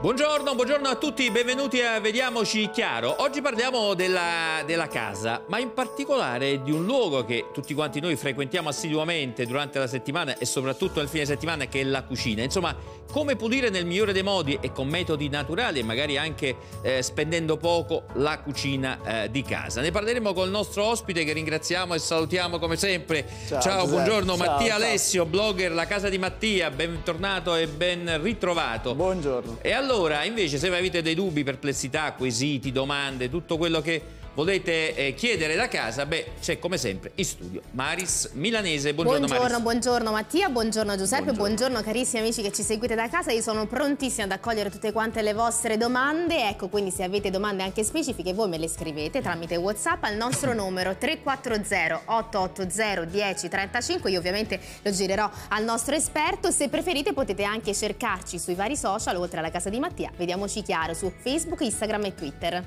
Buongiorno, buongiorno a tutti, benvenuti a Vediamoci Chiaro. Oggi parliamo della, della, casa, ma in particolare di un luogo che tutti quanti noi frequentiamo assiduamente durante la settimana e soprattutto nel fine settimana, che è la cucina. Insomma, come pulire nel migliore dei modi e con metodi naturali e magari anche eh, spendendo poco la cucina eh, di casa. Ne parleremo col nostro ospite che ringraziamo e salutiamo come sempre. Ciao, ciao buongiorno ciao, Mattia ciao. Alessio, blogger La Casa di Mattia, bentornato e ben ritrovato. Buongiorno. E allora invece se avete dei dubbi, perplessità, quesiti, domande, tutto quello che volete eh, chiedere da casa, beh, c'è come sempre in studio Maris Milanese. Buongiorno, buongiorno Maris. Buongiorno buongiorno Mattia, buongiorno Giuseppe, buongiorno. buongiorno carissimi amici che ci seguite da casa. Io sono prontissima ad accogliere tutte quante le vostre domande. Ecco, quindi se avete domande anche specifiche voi me le scrivete tramite WhatsApp al nostro numero 340 880 1035. Io ovviamente lo girerò al nostro esperto. Se preferite potete anche cercarci sui vari social, oltre alla casa di Mattia. Vediamoci chiaro su Facebook, Instagram e Twitter.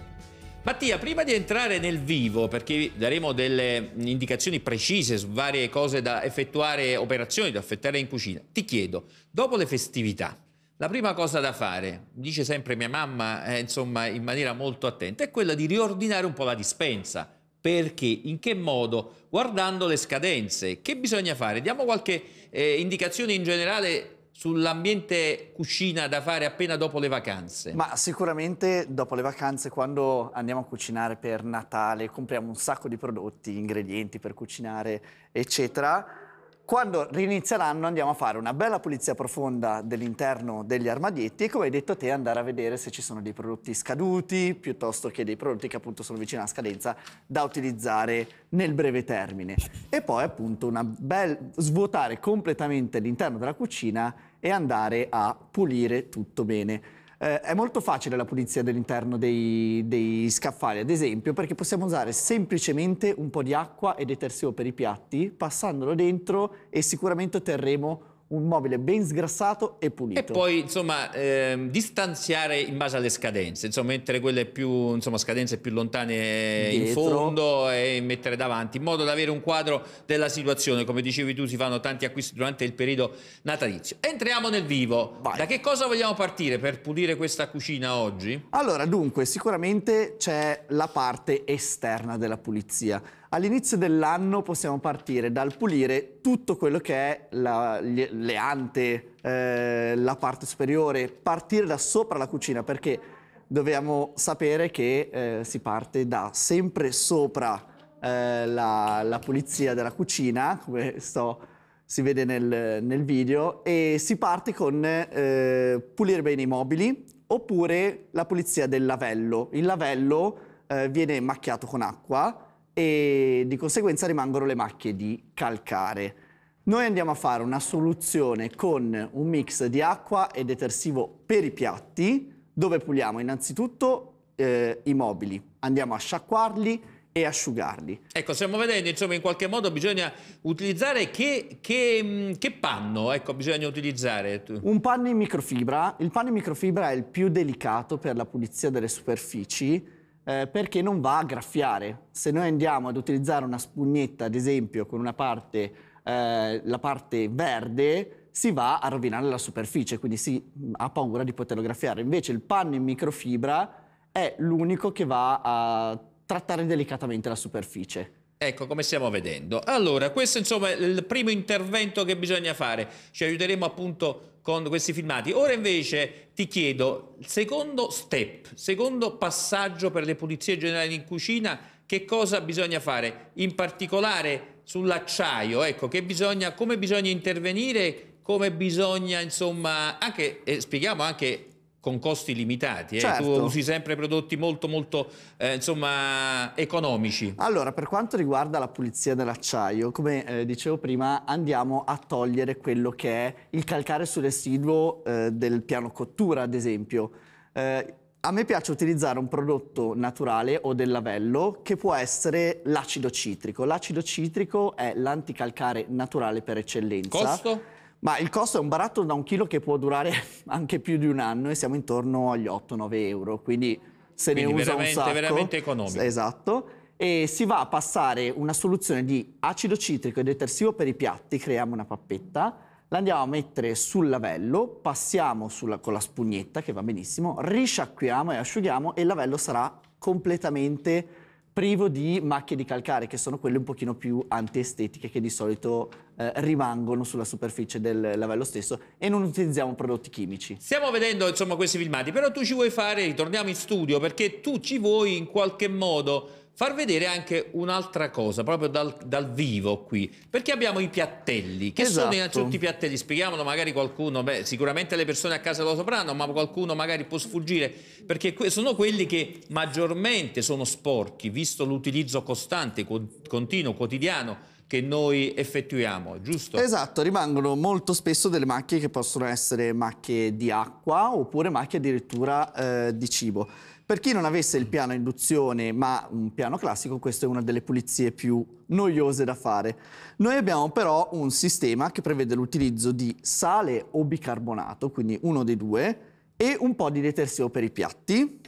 Mattia, prima di entrare nel vivo, perché daremo delle indicazioni precise su varie cose da effettuare, operazioni da effettuare in cucina, ti chiedo, dopo le festività, la prima cosa da fare, dice sempre mia mamma, eh, insomma, in maniera molto attenta, è quella di riordinare un po' la dispensa. Perché? In che modo? Guardando le scadenze. Che bisogna fare? Diamo qualche eh, indicazione in generale sull'ambiente cucina da fare appena dopo le vacanze? Ma sicuramente dopo le vacanze quando andiamo a cucinare per Natale compriamo un sacco di prodotti, ingredienti per cucinare eccetera quando rinizieranno andiamo a fare una bella pulizia profonda dell'interno degli armadietti e come hai detto te andare a vedere se ci sono dei prodotti scaduti piuttosto che dei prodotti che appunto sono vicini alla scadenza da utilizzare nel breve termine. E poi appunto una bel... svuotare completamente l'interno della cucina e andare a pulire tutto bene eh, è molto facile la pulizia dell'interno dei, dei, scaffali, ad esempio, perché possiamo usare semplicemente un po' di acqua e detersivo per i piatti, passandolo dentro e sicuramente otterremo un mobile ben sgrassato e pulito. E poi, insomma, ehm, distanziare in base alle scadenze, insomma, mettere quelle più, insomma, scadenze più lontane Dietro. in fondo e mettere davanti, in modo da avere un quadro della situazione. Come dicevi tu, si fanno tanti acquisti durante il periodo natalizio. Entriamo nel vivo. Vai. Da che cosa vogliamo partire per pulire questa cucina oggi? Allora, dunque, sicuramente c'è la parte esterna della pulizia All'inizio dell'anno possiamo partire dal pulire tutto quello che è la, le ante, eh, la parte superiore, partire da sopra la cucina perché dobbiamo sapere che eh, si parte da sempre sopra eh, la, la, pulizia della cucina, come sto, si vede nel, nel, video, e si parte con eh, pulire bene i mobili oppure la pulizia del lavello. Il lavello eh, viene macchiato con acqua e di conseguenza rimangono le macchie di calcare. Noi andiamo a fare una soluzione con un mix di acqua e detersivo per i piatti dove puliamo innanzitutto eh, i mobili, andiamo a sciacquarli e asciugarli. Ecco, stiamo vedendo, insomma, in qualche modo bisogna utilizzare che, che, mm, che panno, ecco, bisogna utilizzare? Un panno in microfibra, il panno in microfibra è il più delicato per la pulizia delle superfici, eh, perché non va a graffiare. Se noi andiamo ad utilizzare una spugnetta, ad esempio, con una parte, eh, la parte verde, si va a rovinare la superficie, quindi si mm, ha paura di poterlo graffiare. Invece il panno in microfibra è l'unico che va a trattare delicatamente la superficie. Ecco come stiamo vedendo. Allora, questo insomma è il primo intervento che bisogna fare. Ci aiuteremo appunto con questi filmati. Ora invece ti chiedo il secondo step, secondo passaggio per le pulizie generali in cucina, che cosa bisogna fare? In particolare sull'acciaio, ecco, bisogna, come bisogna intervenire, come bisogna, insomma, anche, eh, spieghiamo anche con costi limitati, eh? certo. tu usi sempre prodotti molto molto eh, insomma, economici. Allora, per quanto riguarda la pulizia dell'acciaio, come eh, dicevo prima, andiamo a togliere quello che è il calcare sul residuo eh, del piano cottura, ad esempio. Eh, a me piace utilizzare un prodotto naturale o del lavello che può essere l'acido citrico. L'acido citrico è l'anticalcare naturale per eccellenza. Costo? Ma il costo è un barattolo da un chilo che può durare anche più di un anno e siamo intorno agli 8-9 euro, quindi se quindi ne usa un sacco. veramente economico. Esatto. E si va a passare una soluzione di acido citrico e detersivo per i piatti, creiamo una pappetta, la andiamo a mettere sul lavello, passiamo sulla, con la spugnetta che va benissimo, risciacquiamo e asciughiamo e il lavello sarà completamente privo di macchie di calcare, che sono quelle un pochino più antiestetiche che di solito eh, rimangono sulla superficie del lavello stesso e non utilizziamo prodotti chimici. Stiamo vedendo insomma questi filmati, però tu ci vuoi fare, ritorniamo in studio, perché tu ci vuoi in qualche modo far vedere anche un'altra cosa, proprio dal, dal, vivo qui, perché abbiamo i piattelli, che esatto. sono innanzitutto i piattelli, spieghiamolo magari qualcuno, beh sicuramente le persone a casa lo sapranno, ma qualcuno magari può sfuggire, perché que sono quelli che maggiormente sono sporchi, visto l'utilizzo costante, co continuo, quotidiano, che noi effettuiamo, giusto? Esatto, rimangono molto spesso delle macchie che possono essere macchie di acqua oppure macchie addirittura eh, di cibo. Per chi non avesse il piano induzione ma un piano classico, questa è una delle pulizie più noiose da fare. Noi abbiamo però un sistema che prevede l'utilizzo di sale o bicarbonato, quindi uno dei due, e un po' di detersivo per i piatti,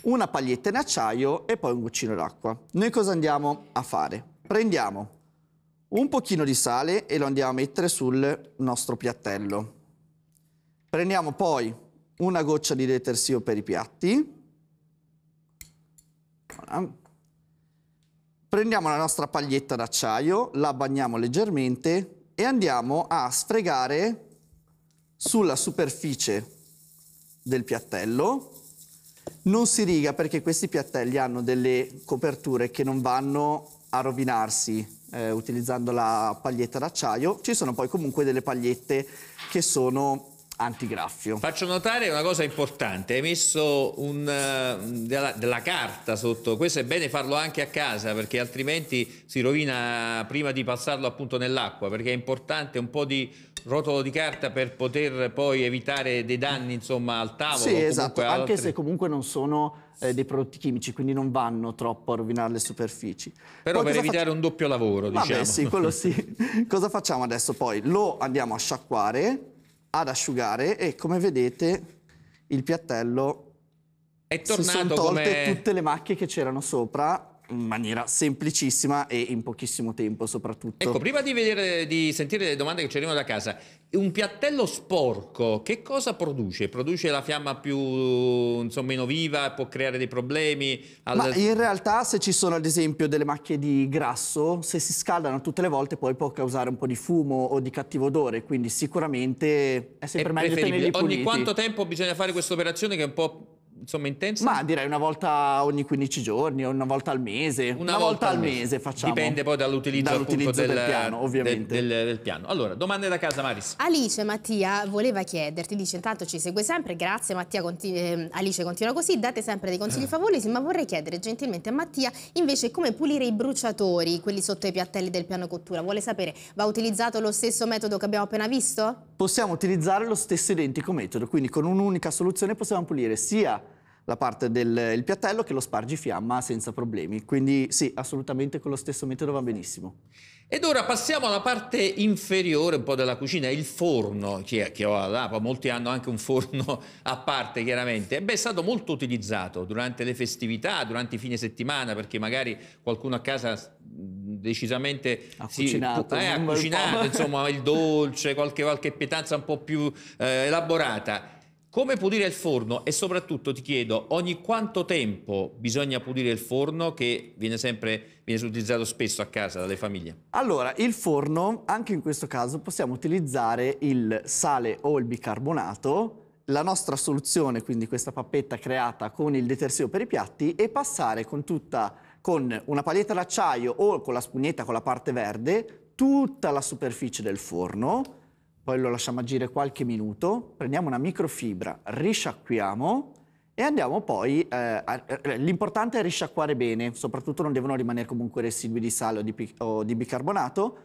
una paglietta in acciaio e poi un goccino d'acqua. Noi cosa andiamo a fare? Prendiamo un pochino di sale e lo andiamo a mettere sul nostro piattello. Prendiamo poi una goccia di detersivo per i piatti. Prendiamo la nostra paglietta d'acciaio, la bagniamo leggermente e andiamo a sfregare sulla superficie del piattello. Non si riga perché questi piattelli hanno delle coperture che non vanno a rovinarsi eh, utilizzando la paglietta d'acciaio. Ci sono poi comunque delle pagliette che sono antigraffio. Faccio notare una cosa importante, hai messo un, eh, della, della, carta sotto, questo è bene farlo anche a casa perché altrimenti si rovina prima di passarlo appunto nell'acqua perché è importante un po' di rotolo di carta per poter poi evitare dei danni insomma al tavolo. Sì esatto, anche se comunque non sono eh, dei prodotti chimici, quindi non vanno troppo a rovinare le superfici. Però poi per evitare facciamo? un doppio lavoro, diciamo. Vabbè, sì, quello sì. cosa facciamo adesso poi? Lo andiamo a sciacquare, ad asciugare e come vedete il piattello è tornato si sono tolte come... tutte le macchie che c'erano sopra in maniera semplicissima e in pochissimo tempo soprattutto. Ecco, prima di, vedere, di sentire le domande che ci arrivano da casa, un piattello sporco che cosa produce? Produce la fiamma più insomma, meno viva, può creare dei problemi? Al... Ma in realtà se ci sono ad esempio delle macchie di grasso, se si scaldano tutte le volte poi può causare un po' di fumo o di cattivo odore, quindi sicuramente è sempre è meglio tenerli puliti. Ogni quanto tempo bisogna fare questa operazione che è un po' insomma intensa? Ma direi una volta ogni 15 giorni o una volta al mese. Una, una volta, volta, al mese, mese facciamo. Dipende poi dall'utilizzo, dall'utilizzo del, del, piano, ovviamente. Del, del, del, piano. Allora, domande da casa Maris. Alice Mattia voleva chiederti, dice intanto ci segue sempre, grazie Mattia, continu ehm, Alice continua così, date sempre dei consigli eh. favolosi, ma vorrei chiedere gentilmente a Mattia invece come pulire i bruciatori, quelli sotto i piattelli del piano cottura. Vuole sapere, va utilizzato lo stesso metodo che abbiamo appena visto? possiamo utilizzare lo stesso identico metodo, quindi con un'unica soluzione possiamo pulire sia la parte del piattello che lo spargifiamma senza problemi, quindi sì, assolutamente con lo stesso metodo va benissimo. Ed ora passiamo alla parte inferiore un po' della cucina, il forno, che, che ho all'APA, molti hanno anche un forno a parte chiaramente, beh, è stato molto utilizzato durante le festività, durante i fine settimana, perché magari qualcuno a casa decisamente ha si, cucinato, eh, ha cucinato insomma, il dolce, qualche, qualche pietanza un po' più eh, elaborata come pulire il forno? E soprattutto ti chiedo, ogni quanto tempo bisogna pulire il forno che viene sempre viene utilizzato spesso a casa dalle famiglie? Allora, il forno, anche in questo caso, possiamo utilizzare il sale o il bicarbonato, la nostra soluzione, quindi questa pappetta creata con il detersivo per i piatti, e passare con tutta con una paglietta d'acciaio o con la spugnetta con la parte verde tutta la superficie del forno poi lo lasciamo agire qualche minuto, prendiamo una microfibra, risciacquiamo e andiamo poi, eh, a, eh, l'importante è risciacquare bene, soprattutto non devono rimanere comunque residui di sale o di, o di bicarbonato,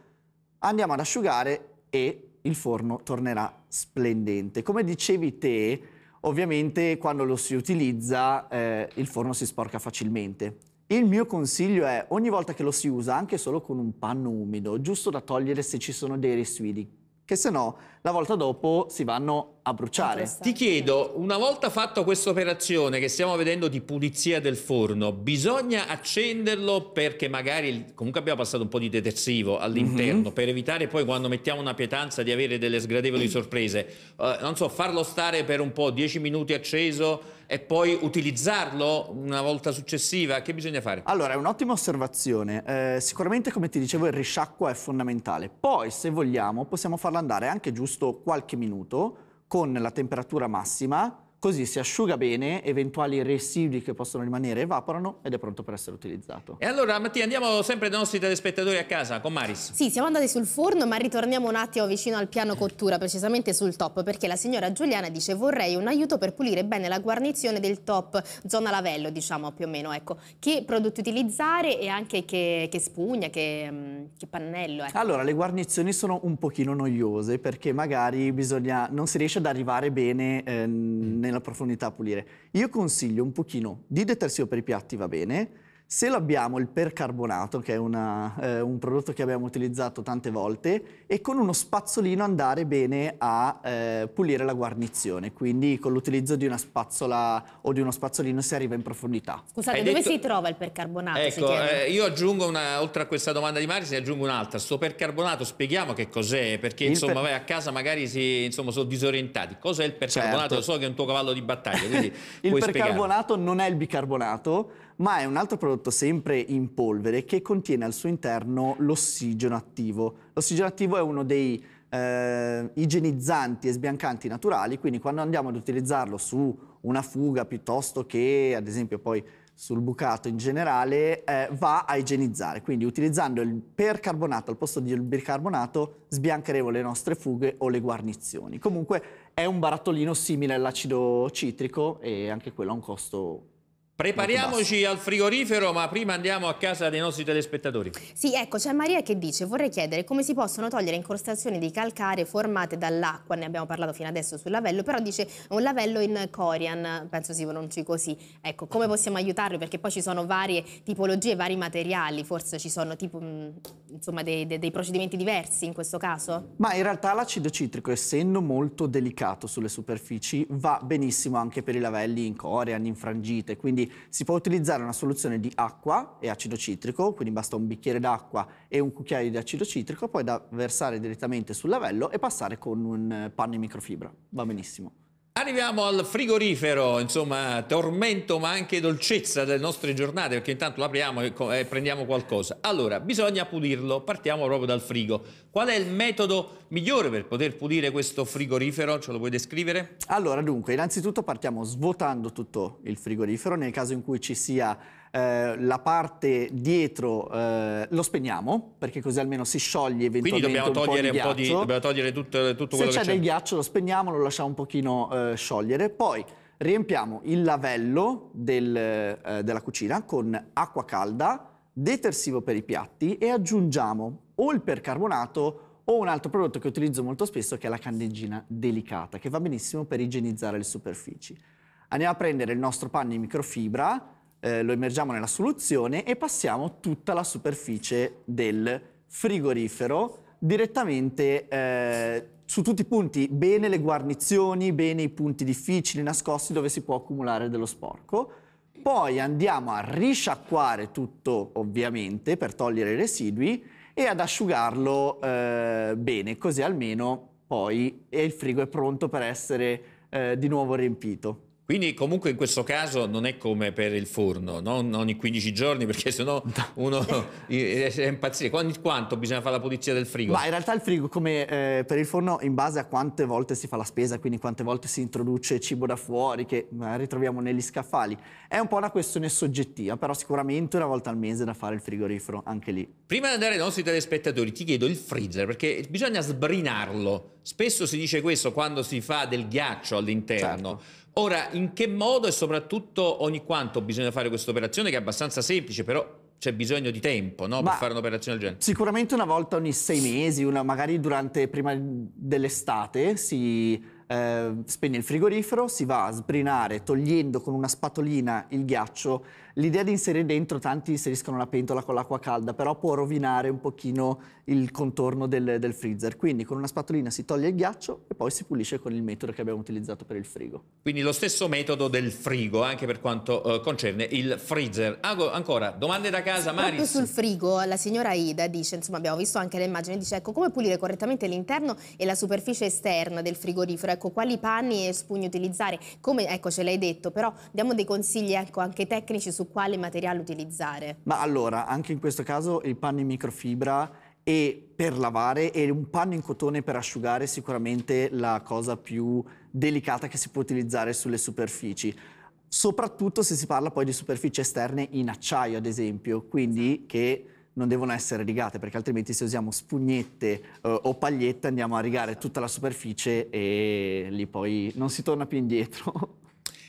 andiamo ad asciugare e il forno tornerà splendente. Come dicevi te, ovviamente quando lo si utilizza eh, il forno si sporca facilmente. Il mio consiglio è ogni volta che lo si usa, anche solo con un panno umido, giusto da togliere se ci sono dei residui che se no la volta dopo si vanno a bruciare. Ti chiedo, una volta fatta questa operazione che stiamo vedendo di pulizia del forno, bisogna accenderlo perché magari comunque abbiamo passato un po' di detersivo all'interno mm -hmm. per evitare poi quando mettiamo una pietanza di avere delle sgradevoli sorprese. Uh, non so, farlo stare per un po', 10 minuti acceso e poi utilizzarlo una volta successiva? Che bisogna fare? Allora, è un'ottima osservazione. Eh, sicuramente, come ti dicevo, il risciacquo è fondamentale. Poi, se vogliamo, possiamo farlo andare anche giusto qualche minuto con la temperatura massima Così si asciuga bene, eventuali residui che possono rimanere evaporano ed è pronto per essere utilizzato. E allora Mattia andiamo sempre dai nostri telespettatori a casa con Maris. Sì, siamo andati sul forno ma ritorniamo un attimo vicino al piano cottura, precisamente sul top, perché la signora Giuliana dice vorrei un aiuto per pulire bene la guarnizione del top, zona lavello diciamo più o meno, ecco, che prodotti utilizzare e anche che, che spugna, che, mm, che pannello. Ecco. Allora le guarnizioni sono un pochino noiose perché magari bisogna, non si riesce ad arrivare bene eh, mm. nella nella profondità a pulire. Io consiglio un pochino di detersivo per i piatti, va bene, se lo abbiamo il percarbonato, che è una, eh, un prodotto che abbiamo utilizzato tante volte, e con uno spazzolino andare bene a eh, pulire la guarnizione, quindi con l'utilizzo di una spazzola o di uno spazzolino si arriva in profondità. Scusate, Hai dove detto... si trova il percarbonato? Ecco, eh, io aggiungo, una, oltre a questa domanda di Mari, si aggiungo un'altra. Sto percarbonato, spieghiamo che cos'è, perché il insomma per... vai a casa magari si, insomma, sono disorientati. Cos'è il percarbonato? Certo. Lo so che è un tuo cavallo di battaglia, il percarbonato spiegare. non è il bicarbonato, ma è un altro prodotto sempre in polvere che contiene al suo interno l'ossigeno attivo. L'ossigeno attivo è uno dei eh, igienizzanti e sbiancanti naturali, quindi quando andiamo ad utilizzarlo su una fuga piuttosto che ad esempio poi sul bucato in generale eh, va a igienizzare, quindi utilizzando il percarbonato al posto del bicarbonato sbiancheremo le nostre fughe o le guarnizioni. Comunque è un barattolino simile all'acido citrico e anche quello ha un costo Prepariamoci al frigorifero, ma prima andiamo a casa dei nostri telespettatori. Sì, ecco, c'è Maria che dice, vorrei chiedere come si possono togliere incrostazioni di calcare formate dall'acqua, ne abbiamo parlato fino adesso sul lavello, però dice un lavello in Corian, penso si pronunci così. Ecco, come possiamo aiutarlo? Perché poi ci sono varie tipologie, vari materiali, forse ci sono tipo, mm, insomma, dei, dei, dei procedimenti diversi in questo caso? Ma in realtà l'acido citrico, essendo molto delicato sulle superfici, va benissimo anche per i lavelli in Corian, in frangite, quindi quindi si può utilizzare una soluzione di acqua e acido citrico, quindi basta un bicchiere d'acqua e un cucchiaio di acido citrico, poi da versare direttamente sul lavello e passare con un panno in microfibra. Va benissimo. Arriviamo al frigorifero, insomma, tormento ma anche dolcezza delle nostre giornate, perché intanto lo apriamo e, prendiamo qualcosa. Allora, bisogna pulirlo, partiamo proprio dal frigo. Qual è il metodo migliore per poter pulire questo frigorifero? Ce lo puoi descrivere? Allora, dunque, innanzitutto partiamo svuotando tutto il frigorifero, nel caso in cui ci sia eh, la parte dietro eh, lo spegniamo, perché così almeno si scioglie eventualmente Quindi dobbiamo togliere, un po di, un po di dobbiamo togliere tutto, tutto quello Se c'è del ghiaccio lo spegniamo, lo lasciamo un pochino eh, sciogliere. Poi riempiamo il lavello del, eh, della cucina con acqua calda, detersivo per i piatti e aggiungiamo o il percarbonato o un altro prodotto che utilizzo molto spesso che è la candeggina delicata, che va benissimo per igienizzare le superfici. Andiamo a prendere il nostro panno in microfibra, eh, lo immergiamo nella soluzione e passiamo tutta la superficie del frigorifero direttamente eh, su tutti i punti, bene le guarnizioni, bene i punti difficili, nascosti dove si può accumulare dello sporco. Poi andiamo a risciacquare tutto ovviamente per togliere i residui e ad asciugarlo eh, bene, così almeno poi il frigo è pronto per essere eh, di nuovo riempito. Quindi comunque in questo caso non è come per il forno, non ogni 15 giorni perché sennò uno è impazzito. impazzire. Ogni quanto bisogna fare la pulizia del frigo? Ma in realtà il frigo come eh, per il forno in base a quante volte si fa la spesa, quindi quante volte si introduce cibo da fuori che eh, ritroviamo negli scaffali. È un po' una questione soggettiva, però sicuramente una volta al mese da fare il frigorifero anche lì. Prima di andare ai nostri telespettatori ti chiedo il freezer perché bisogna sbrinarlo Spesso si dice questo quando si fa del ghiaccio all'interno. Certo. Ora, in che modo e soprattutto ogni quanto bisogna fare questa operazione che è abbastanza semplice, però c'è bisogno di tempo no? per fare un'operazione del genere? Sicuramente una volta ogni sei mesi, una, magari durante, prima dell'estate, si eh, spegne il frigorifero, si va a sbrinare togliendo con una spatolina il ghiaccio l'idea di inserire dentro tanti inseriscono la pentola con l'acqua calda, però può rovinare un pochino il contorno del, del freezer. Quindi con una spatolina si toglie il ghiaccio e poi si pulisce con il metodo che abbiamo utilizzato per il frigo. Quindi lo stesso metodo del frigo, anche per quanto eh, concerne il freezer. Ago, ancora, domande da casa, Maris. Proprio sul frigo, la signora Ida dice, insomma abbiamo visto anche le immagini, dice ecco come pulire correttamente l'interno e la superficie esterna del frigorifero, ecco quali panni e spugni utilizzare, come ecco ce l'hai detto, però diamo dei consigli ecco, anche tecnici su su quale materiale utilizzare. Ma allora, anche in questo caso il panno in microfibra è per lavare e un panno in cotone per asciugare è sicuramente la cosa più delicata che si può utilizzare sulle superfici soprattutto se si parla poi di superfici esterne in acciaio, ad esempio, quindi esatto. che non devono essere rigate, perché altrimenti se usiamo spugnette eh, o pagliette andiamo a rigare tutta la superficie e lì poi non si torna più indietro.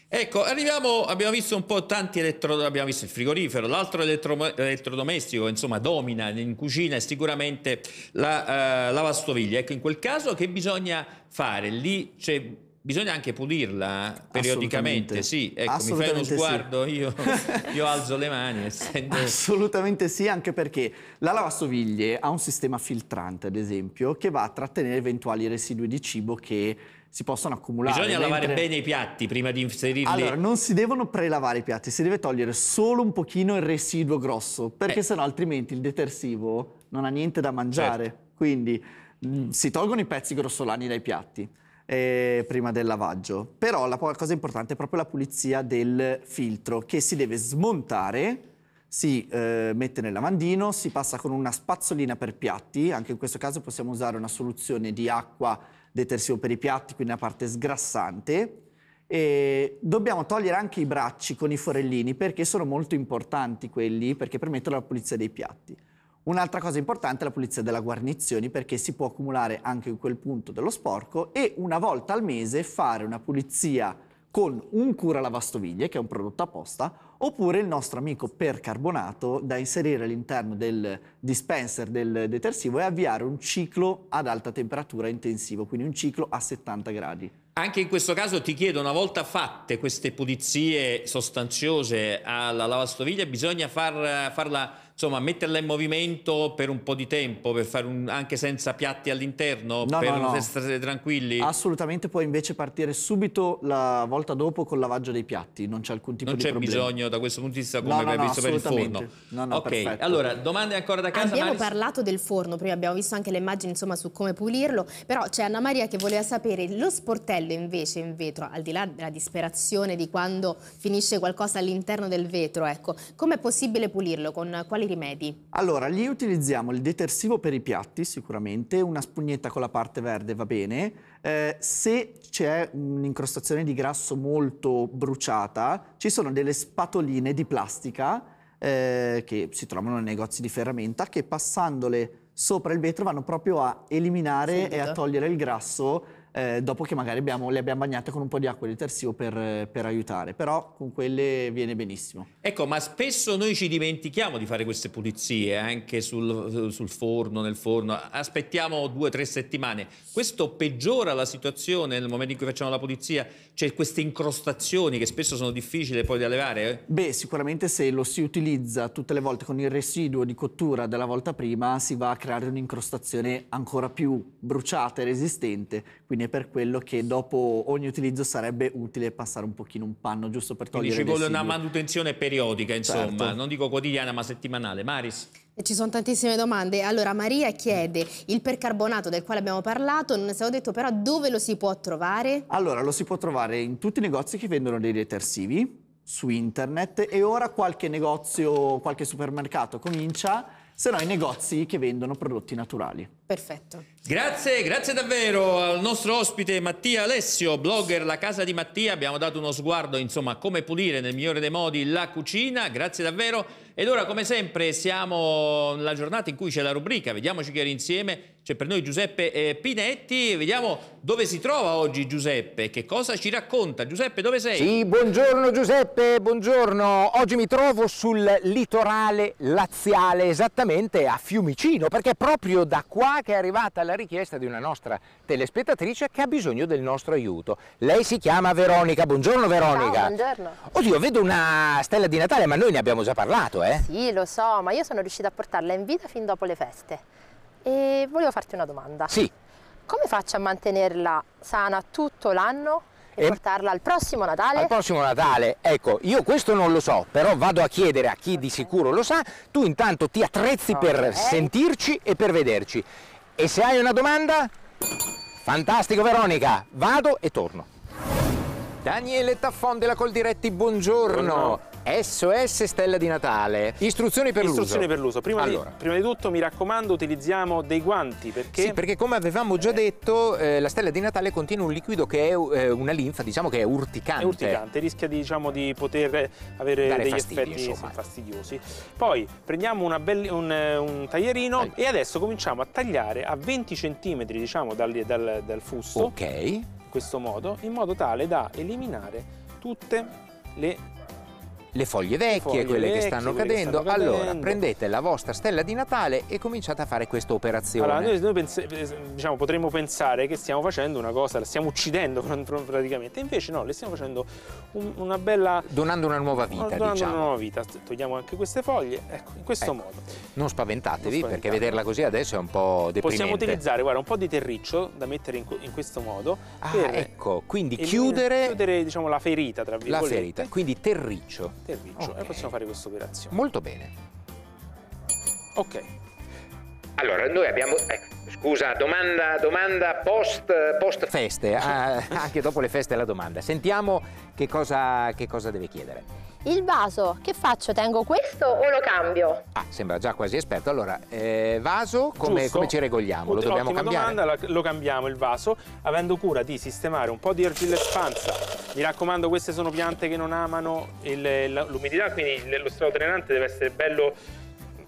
Ecco, arriviamo, abbiamo visto un po' tanti elettrodomestici, abbiamo visto il frigorifero, l'altro elettro, elettrodomestico, insomma, domina in cucina è sicuramente la eh, lavastoviglie. Ecco, in quel caso che bisogna fare? Lì c'è bisogna anche pulirla eh, periodicamente, sì, ecco, mi fai uno sguardo, sì. io, io, alzo le mani. Essendo... Assolutamente sì, anche perché la lavastoviglie ha un sistema filtrante, ad esempio, che va a trattenere eventuali residui di cibo che si possono accumulare. Bisogna mentre... lavare bene i piatti prima di inserirli. Allora, non si devono prelavare i piatti, si deve togliere solo un pochino il residuo grosso, perché eh. sennò altrimenti il detersivo non ha niente da mangiare. Certo. Quindi mh, mm, si tolgono i pezzi grossolani dai piatti. Eh, prima del lavaggio. Però la cosa importante è proprio la pulizia del filtro che si deve smontare, si eh, mette nel lavandino, si passa con una spazzolina per piatti, anche in questo caso possiamo usare una soluzione di acqua detersivo per i piatti, quindi una parte sgrassante. E dobbiamo togliere anche i bracci con i forellini perché sono molto importanti quelli, perché permettono la pulizia dei piatti. Un'altra cosa importante è la pulizia della guarnizione perché si può accumulare anche in quel punto dello sporco e una volta al mese fare una pulizia con un cura lavastoviglie, che è un prodotto apposta, oppure il nostro amico percarbonato da inserire all'interno del dispenser del detersivo e avviare un ciclo ad alta temperatura intensivo, quindi un ciclo a 70 gradi. Anche in questo caso ti chiedo, una volta fatte queste pulizie sostanziose alla lavastoviglie, bisogna far, farla insomma, metterla in movimento per un po' di tempo, per fare un, anche senza piatti all'interno, no, per no, no. essere tranquilli? Assolutamente, puoi invece partire subito la volta dopo col lavaggio dei piatti, non c'è alcun tipo non di problema. Non c'è bisogno da questo punto di vista come no, no, per il forno. No, no, ok, perfetto. allora domande ancora da casa. Abbiamo Maris... parlato del forno, prima abbiamo visto anche le immagini insomma, su come pulirlo, però c'è Anna Maria che voleva sapere lo sportello invece in vetro, al di là della disperazione di quando finisce qualcosa all'interno del vetro, ecco, com'è possibile pulirlo? Con quali quali rimedi? Allora, lì utilizziamo il detersivo per i piatti sicuramente, una spugnetta con la parte verde va bene, eh, se c'è un'incrostazione di grasso molto bruciata ci sono delle spatoline di plastica eh, che si trovano nei negozi di ferramenta che passandole sopra il vetro vanno proprio a eliminare Subito. e a togliere il grasso eh, dopo che magari abbiamo, le abbiamo bagnate con un po' di acqua di terzio per, eh, per, aiutare, però con quelle viene benissimo. Ecco, ma spesso noi ci dimentichiamo di fare queste pulizie eh, anche sul, sul forno, nel forno, aspettiamo due o tre settimane, questo peggiora la situazione nel momento in cui facciamo la pulizia, c'è cioè, queste incrostazioni che spesso sono difficili poi da levare? Eh? Beh, sicuramente se lo si utilizza tutte le volte con il residuo di cottura della volta prima si va a creare un'incrostazione ancora più bruciata e resistente, quindi fine per quello che dopo ogni utilizzo sarebbe utile passare un pochino un panno giusto per togliere Quindi ci vuole una manutenzione periodica, insomma, certo. non dico quotidiana ma settimanale. Maris? Ci sono tantissime domande. Allora, Maria chiede il percarbonato del quale abbiamo parlato, non ne stato detto però dove lo si può trovare? Allora, lo si può trovare in tutti i negozi che vendono dei detersivi, su internet e ora qualche negozio, qualche supermercato comincia se no i negozi che vendono prodotti naturali. Perfetto. Grazie, grazie davvero al nostro ospite Mattia Alessio, blogger La Casa di Mattia. Abbiamo dato uno sguardo, insomma, a come pulire nel migliore dei modi la cucina. Grazie davvero. Ed ora, come sempre, siamo nella giornata in cui c'è la rubrica. Vediamoci che era insieme c'è cioè, per noi Giuseppe eh, Pinetti. Vediamo dove si trova oggi Giuseppe, che cosa ci racconta. Giuseppe, dove sei? Sì, buongiorno Giuseppe, buongiorno. Oggi mi trovo sul litorale laziale, esattamente a Fiumicino, perché è proprio da qua che è arrivata la richiesta di una nostra telespettatrice che ha bisogno del nostro aiuto. Lei si chiama Veronica. Buongiorno Veronica. Ciao, buongiorno. Oddio, vedo una stella di Natale, ma noi ne abbiamo già parlato, eh? Sì, lo so, ma io sono riuscita a portarla in vita fin dopo le feste. E volevo farti una domanda. Sì. Come faccio a mantenerla sana tutto l'anno? e portarla al prossimo Natale? Al prossimo Natale, ecco, io questo non lo so, però vado a chiedere a chi okay. di sicuro lo sa, tu intanto ti attrezzi okay. per sentirci e per vederci. E se hai una domanda? Fantastico Veronica, vado e torno. Daniele Taffon della Coldiretti, buongiorno. buongiorno. SOS Stella di Natale. Istruzioni per l'uso. Istruzioni per l'uso. Prima, allora. prima, di tutto, mi raccomando, utilizziamo dei guanti perché... Sì, perché come avevamo già eh. detto, eh, la Stella di Natale contiene un liquido che è eh, una linfa, diciamo che è urticante. È urticante, rischia diciamo, di poter avere Dare degli fastidio, effetti sì, fastidiosi. Poi prendiamo un, eh, un, taglierino allora. e adesso cominciamo a tagliare a 20 cm diciamo, dal, dal, dal fusto. Ok. In questo modo, in modo tale da eliminare tutte le le foglie vecchie, foglie quelle, vecchie che quelle, che stanno cadendo. Allora prendete la vostra stella di Natale e cominciate a fare questa operazione. Allora, noi, noi pense, eh, diciamo, potremmo pensare che stiamo facendo una cosa, la stiamo uccidendo praticamente, invece no, le stiamo facendo un, una bella... Donando una nuova vita, donando diciamo. una nuova vita, togliamo anche queste foglie, ecco, in questo ecco. modo. Non spaventatevi, non perché vederla così adesso è un po' deprimente. Possiamo utilizzare, guarda, un po' di terriccio da mettere in, in questo modo. Ah, ecco, quindi chiudere... Chiudere, diciamo, la ferita, tra virgolette. La ferita, quindi terriccio del okay. e possiamo fare questa operazione. Molto bene. Ok. Allora, noi abbiamo... Ecco. Scusa, domanda, domanda post, post... Feste, ah, anche dopo le feste la domanda. Sentiamo che cosa, che cosa deve chiedere il vaso, che faccio? Tengo questo o lo cambio? Ah, sembra già quasi esperto. Allora, eh, vaso, come, come, ci regoliamo? lo dobbiamo cambiare? Domanda, lo cambiamo il vaso, avendo cura di sistemare un po' di argilla espansa. Mi raccomando, queste sono piante che non amano l'umidità, quindi lo strato drenante deve essere bello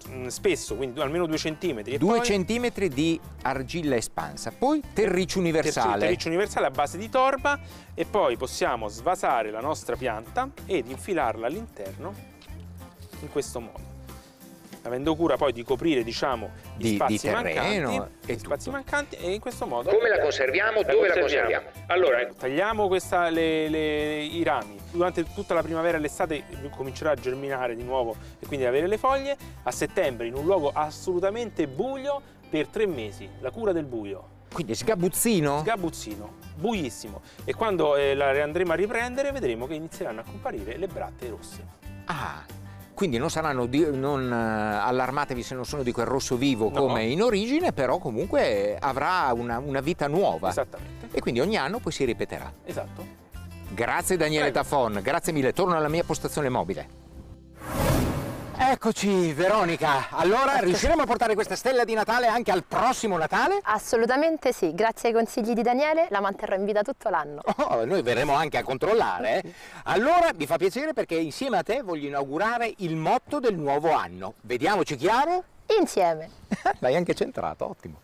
Mm, spesso, quindi almeno 2 cm. 2 cm di argilla espansa, poi terriccio universale. Terriccio universale a base di torba e poi possiamo svasare la nostra pianta ed infilarla all'interno in questo modo avendo cura poi di coprire diciamo, gli di, spazi, di terreno, mancanti, gli spazi mancanti e in questo modo... Come la conserviamo? La dove conserviamo. la conserviamo? Allora, ecco. tagliamo questa, le, le, i rami, durante tutta la primavera e l'estate comincerà a germinare di nuovo e quindi ad avere le foglie, a settembre in un luogo assolutamente buio per tre mesi, la cura del buio. Quindi sgabuzzino? Sgabuzzino, buissimo. E quando eh, la andremo a riprendere vedremo che inizieranno a comparire le bratte rosse. Ah, quindi non saranno di, non eh, allarmatevi se non sono di quel rosso vivo no. come in origine, però comunque avrà una, una, vita nuova. Esattamente. E quindi ogni anno poi si ripeterà. Esatto. Grazie Daniele Prego. Tafon, grazie mille, torno alla mia postazione mobile. Eccoci Veronica, allora ecco. riusciremo a portare questa stella di Natale anche al prossimo Natale? Assolutamente sì, grazie ai consigli di Daniele la manterrò in vita tutto l'anno. Oh, noi verremo anche a controllare. Eh? Allora mi fa piacere perché insieme a te voglio inaugurare il motto del nuovo anno. Vediamoci chiaro? Insieme. L'hai anche centrato, ottimo.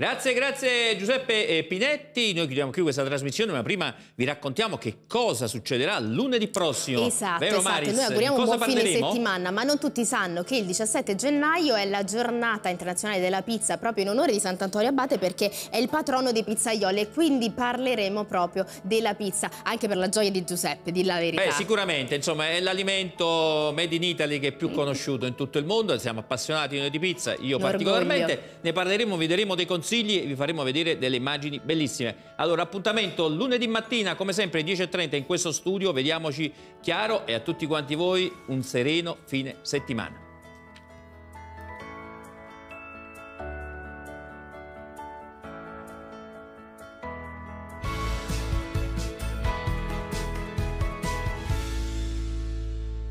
Grazie, grazie Giuseppe Pinetti. Noi chiudiamo qui questa trasmissione, ma prima vi raccontiamo che cosa succederà lunedì prossimo. Esatto, Vero, esatto. noi auguriamo un buon parleremo? fine settimana, ma non tutti sanno che il 17 gennaio è la giornata internazionale della pizza proprio in onore di Sant'Antonio Abate perché è il patrono dei pizzaioli e quindi parleremo proprio della pizza, anche per la gioia di Giuseppe, di la verità. Beh, sicuramente, insomma, è l'alimento made in Italy che è più conosciuto in tutto il mondo, siamo appassionati noi di pizza, io un particolarmente, ne parleremo, vi daremo dei consigli consigli e vi faremo vedere delle immagini bellissime. Allora, appuntamento lunedì mattina, come sempre, alle 10.30 in questo studio. Vediamoci chiaro e a tutti quanti voi un sereno fine settimana.